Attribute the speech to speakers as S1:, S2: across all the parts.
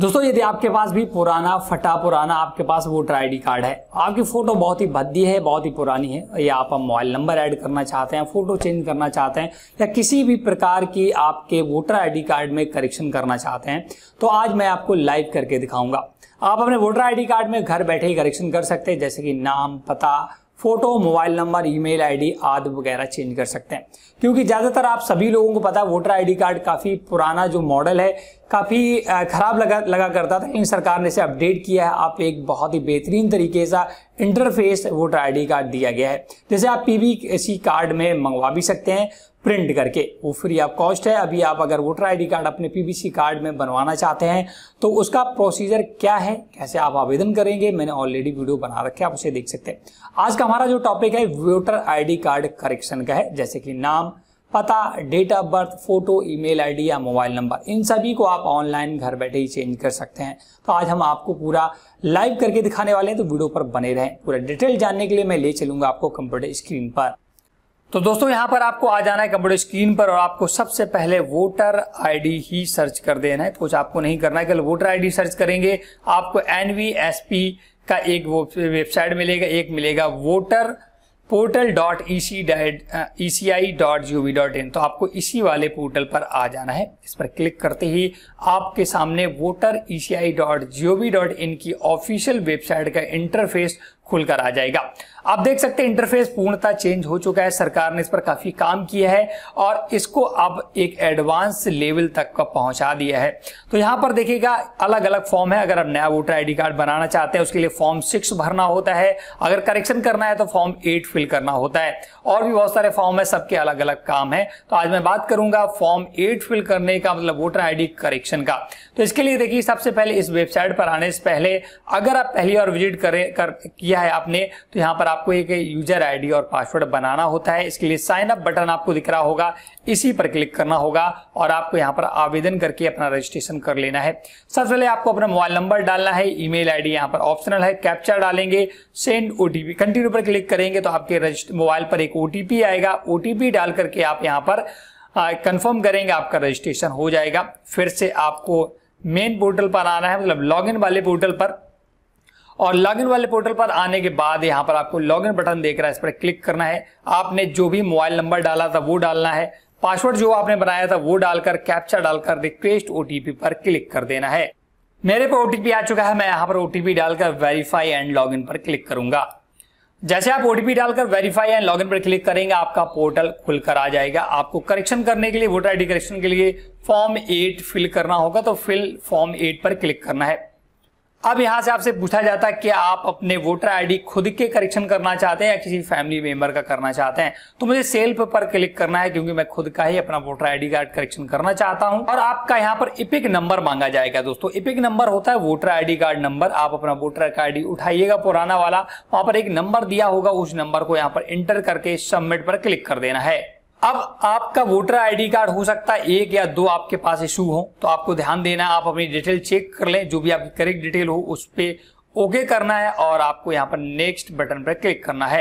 S1: दोस्तों यदि आपके पास भी पुराना फटा पुराना आपके पास वोटर आईडी कार्ड है आपकी फ़ोटो बहुत ही भद्दी है बहुत ही पुरानी है या आप मोबाइल नंबर ऐड करना चाहते हैं फ़ोटो चेंज करना चाहते हैं या किसी भी प्रकार की आपके वोटर आईडी कार्ड में करेक्शन करना चाहते हैं तो आज मैं आपको लाइव करके दिखाऊंगा आप अपने वोटर आई कार्ड में घर बैठे ही करेक्शन कर सकते हैं जैसे कि नाम पता photo mobile number email ID आदि वगैरह चेंज कर सकते हैं क्योंकि ज़्यादातर आप सभी लोगों को पता है वोटर आईडी कार्ड काफ़ी पुराना जो मॉडल है काफ़ी ख़राब लगा लगा करता था लेकिन सरकार ने इसे अपडेट किया है आप एक बहुत ही बेहतरीन तरीके से इंटरफेस वोटर आईडी कार्ड दिया गया है जैसे आप पीबीसी कार्ड में मंगवा भी सकते हैं प्रिंट करके वो फ्री ऑफ कॉस्ट है अभी आप अगर वोटर आईडी कार्ड अपने पीबीसी कार्ड में बनवाना चाहते हैं तो उसका प्रोसीजर क्या है कैसे आप आवेदन करेंगे मैंने ऑलरेडी वीडियो बना रखे आप उसे देख सकते हैं आज का हमारा जो टॉपिक है वोटर आईडी कार्ड करेक्शन का है जैसे कि नाम पता date of birth photo email ID या मोबाइल नंबर इन सभी को आप ऑनलाइन घर बैठे ही चेंज कर सकते हैं तो आज हम आपको पूरा लाइव करके दिखाने वाले हैं तो वीडियो पर बने रहें पूरा डिटेल जानने के लिए मैं ले चलूंगा आपको कंप्यूटर स्क्रीन पर तो दोस्तों यहाँ पर आपको आ जाना है कंप्यूटर स्क्रीन पर और आपको सबसे पहले वोटर आईडी ही सर्च कर देना है तो कुछ आपको नहीं करना है कल वोटर आईडी सर्च करेंगे आपको एनवीएसपी का एक वेबसाइट मिलेगा एक मिलेगा voter portal dot E C E C I dot G O V dot in तो आपको इसी वाले पोर्टल पर आ जाना है इस पर क्लिक करते ही आपके सामने voter E C I dot G O V dot in की ऑफिशियल वेबसाइट का इंटरफेस खुलकर आ जाएगा आप देख सकते हैं इंटरफेस पूर्णतः चेंज हो चुका है सरकार ने इस पर काफी काम किया है और इसको अब एक एडवांस लेवल तक का पहुंचा दिया है तो यहां पर देखिएगा अलग अलग फॉर्म है अगर आप नया वोटर आईडी कार्ड बनाना चाहते हैं उसके लिए फॉर्म सिक्स भरना होता है अगर करेक्शन करना है तो फॉर्म एट फिल करना होता है और भी बहुत सारे फॉर्म है सबके अलग अलग काम है तो आज मैं बात करूंगा फॉर्म एट फिल करने का मतलब वोटर आई करेक्शन का तो इसके लिए देखिए सबसे पहले इस वेबसाइट पर आने से पहले अगर आप पहली बार विजिट करें कर किया किया है आपने तो यहाँ पर आपको एक यूजर आईडी और पासवर्ड बनाना होता है इसके लिए साइन अप बटन आपको दिख रहा होगा इसी पर क्लिक करना होगा और आपको यहाँ पर आवेदन करके अपना रजिस्ट्रेशन कर लेना है सबसे पहले आपको अपना मोबाइल नंबर डालना है ई मेल यहाँ पर ऑप्शनल है कैप्चर डालेंगे सेंड ओ कंटिन्यू पर क्लिक करेंगे तो आपके मोबाइल पर एक ओ आएगा ओ डाल करके आप यहाँ पर कंफर्म करेंगे आपका रजिस्ट्रेशन हो जाएगा फिर से आपको मेन पोर्टल पर आना है मतलब लॉगिन वाले पोर्टल पर और लॉगिन वाले पोर्टल पर आने के बाद यहाँ पर आपको लॉगिन बटन देख रहा है इस पर क्लिक करना है आपने जो भी मोबाइल नंबर डाला था वो डालना है पासवर्ड जो आपने बनाया था वो डालकर कैप्चा डालकर रिक्वेस्ट ओटीपी पर क्लिक कर देना है मेरे पर ओटीपी आ चुका है मैं यहाँ पर ओटीपी डालकर वेरीफाई एंड लॉग पर क्लिक करूंगा जैसे आप ओटीपी डालकर वेरीफाई एंड लॉगिन पर क्लिक करेंगे आपका पोर्टल खुलकर आ जाएगा आपको करेक्शन करने के लिए वोटर आईडी करेक्शन के लिए फॉर्म एट फिल करना होगा तो फिल फॉर्म एट पर क्लिक करना है अब यहां से आपसे पूछा जाता है कि आप अपने वोटर आईडी खुद के करेक्शन करना चाहते हैं या किसी फैमिली मेंबर का करना चाहते हैं तो मुझे सेल्फ पर क्लिक करना है क्योंकि मैं खुद का ही अपना वोटर आईडी कार्ड करेक्शन करना चाहता हूं और आपका यहां पर इपिक नंबर मांगा जाएगा दोस्तों इपिक नंबर होता है वोटर आई कार्ड नंबर आप अपना वोटर आई उठाइएगा पुराना वाला वहां पर एक नंबर दिया होगा उस नंबर को यहाँ पर एंटर करके सबमिट पर क्लिक कर देना है अब आपका वोटर आईडी कार्ड हो सकता है एक या दो आपके पास इशू हो तो आपको ध्यान देना आप अपनी डिटेल चेक कर लें जो भी आपकी करेक्ट डिटेल हो उस पर ओके करना है और आपको यहाँ पर नेक्स्ट बटन पर क्लिक करना है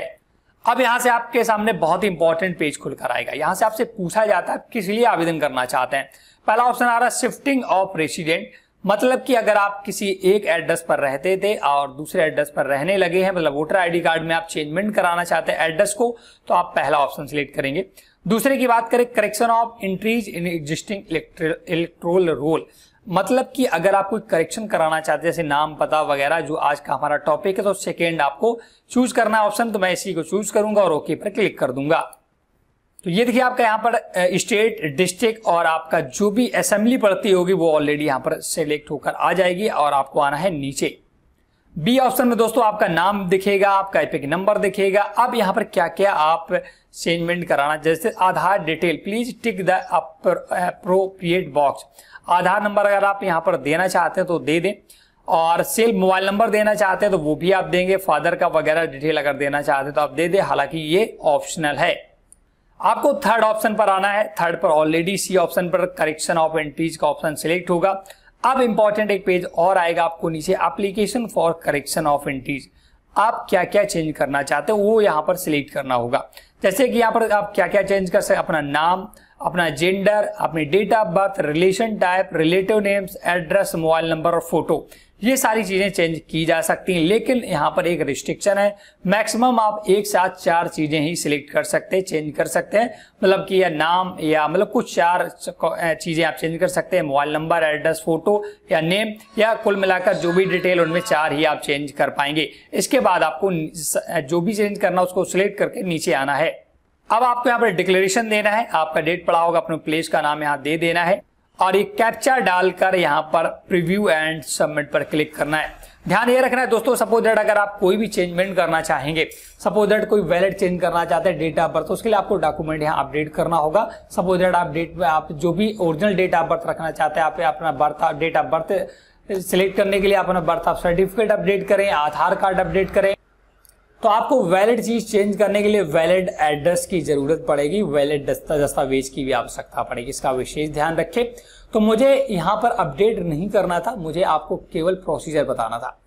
S1: अब यहाँ से आपके सामने बहुत ही इंपॉर्टेंट पेज खुलकर आएगा यहाँ से आपसे पूछा जाता है किस लिए आवेदन करना चाहते हैं पहला ऑप्शन आ रहा है शिफ्टिंग ऑफ रेसिडेंट मतलब कि अगर आप किसी एक एड्रेस पर रहते थे और दूसरे एड्रेस पर रहने लगे हैं मतलब वोटर आईडी कार्ड में आप चेंजमेंट कराना चाहते हैं एड्रेस को तो आप पहला ऑप्शन सिलेक्ट करेंगे दूसरे की बात करें correction of entries in existing electoral roll मतलब कि अगर आप कोई करेक्शन कराना चाहते हैं जैसे नाम पता वगैरह जो आज का हमारा टॉपिक है तो सेकेंड आपको चूज करना ऑप्शन तो मैं इसी को चूज करूंगा और ओके पर क्लिक कर दूंगा तो ये देखिए आपका यहाँ पर स्टेट डिस्ट्रिक्ट और आपका जो भी असेंबली पड़ती होगी वो ऑलरेडी यहाँ पर सेलेक्ट होकर आ जाएगी और आपको आना है नीचे बी ऑप्शन में दोस्तों आपका नाम दिखेगा आपका एपिक नंबर दिखेगा अब यहां पर क्या क्या आप चेंजमेंट कराना जैसे Aadhaar detail please tick the appropriate box Aadhaar number अगर आप यहाँ पर देना चाहते हैं तो दे दें और सेल मोबाइल नंबर देना चाहते हैं तो वो भी आप देंगे फादर का वगैरह डिटेल अगर देना चाहते हैं तो आप दे दें हालांकि ये ऑप्शनल है आपको थर्ड ऑप्शन पर आना है थर्ड पर ऑलरेडी सी ऑप्शन पर करेक्शन ऑफ एंट्रीज का ऑप्शन सिलेक्ट होगा अब इंपॉर्टेंट एक पेज और आएगा आपको नीचे application for correction of entries आप क्या क्या चेंज करना चाहते हो वो यहाँ पर सिलेक्ट करना होगा जैसे कि यहाँ पर आप क्या क्या चेंज कर सकते अपना नाम अपना जेंडर अपने date of birth relation type relative names address mobile number और फोटो ये सारी चीज़ें चेंज की जा सकती हैं लेकिन यहाँ पर एक रिस्ट्रिक्शन है मैक्सिमम आप एक साथ चार चीज़ें ही सिलेक्ट कर सकते हैं चेंज कर सकते हैं मतलब कि या नाम या मतलब कुछ चार चीज़ें आप चेंज कर सकते हैं मोबाइल नंबर एड्रेस फोटो या नेम या कुल मिलाकर जो भी डिटेल उनमें चार ही आप चेंज कर पाएंगे इसके बाद आपको जो भी चेंज करना उसको सिलेक्ट करके नीचे आना है अब आपको यहाँ पर डिक्लेरेशन देना है आपका डेट पड़ा होगा अपने प्लेस का नाम यहाँ दे देना है और ये कैप्चा डालकर यहाँ पर प्रीव्यू एंड सबमिट पर क्लिक करना है ध्यान ये रखना है दोस्तों सपोज दैट अगर आप कोई भी चेंजमेंट करना चाहेंगे सपोज दैट कोई वैलिड चेंज करना चाहते हैं डेट ऑफ बर्थ उसके लिए आपको डॉक्यूमेंट यहाँ अपडेट करना होगा सपोज दैट आप डेट में आप जो भी ओरिजिनल डेट ऑफ बर्थ रखना चाहते हैं आप अपना birth date of birth select करने के लिए अपना बर्थ ऑफ सर्टिफिकेट अपडेट करें आधार कार्ड अपडेट करें तो आपको वैलिड चीज चेंज करने के लिए वैलिड एड्रेस की जरूरत पड़ेगी वैलिड दस्तावेज की भी आवश्यकता पड़ेगी इसका विशेष ध्यान रखें तो मुझे यहाँ पर अपडेट नहीं करना था मुझे आपको केवल प्रोसीजर बताना था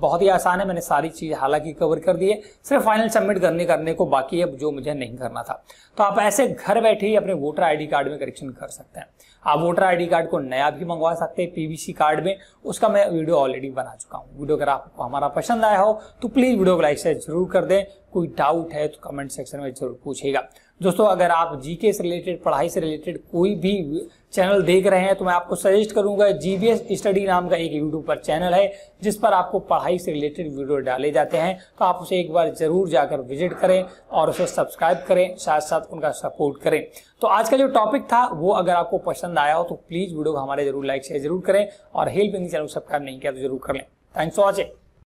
S1: बहुत ही आसान है मैंने सारी चीज़ हालांकि कवर कर दी है सिर्फ फाइनल सबमिट करने करने को बाकी है जो मुझे नहीं करना था तो आप ऐसे घर बैठे ही अपने वोटर आईडी कार्ड में करेक्शन कर सकते हैं आप वोटर आईडी कार्ड को नया भी मंगवा सकते हैं पीवीसी कार्ड में उसका मैं वीडियो ऑलरेडी बना चुका हूँ वीडियो अगर आपको हमारा पसंद आया हो तो प्लीज़ वीडियो को लाइक शेयर जरूर कर दें कोई डाउट है तो कमेंट सेक्शन में जरूर पूछेगा दोस्तों अगर आप जीके से रिलेटेड पढ़ाई से रिलेटेड कोई भी चैनल देख रहे हैं तो मैं आपको सजेस्ट करूंगा जीबीएस स्टडी नाम का एक यूट्यूब पर चैनल है जिस पर आपको पढ़ाई से रिलेटेड वीडियो डाले जाते हैं तो आप उसे एक बार जरूर जाकर विजिट करें और उसे सब्सक्राइब करें साथ साथ उनका सपोर्ट करें तो आज का जो टॉपिक था वो अगर आपको पसंद आया हो तो प्लीज़ वीडियो को हमारे जरूर लाइक शेयर जरूर करें और हेल्प चैनल सब्सक्राइब नहीं किया तो जरूर कर लें थैंक्स फॉर वॉचिंग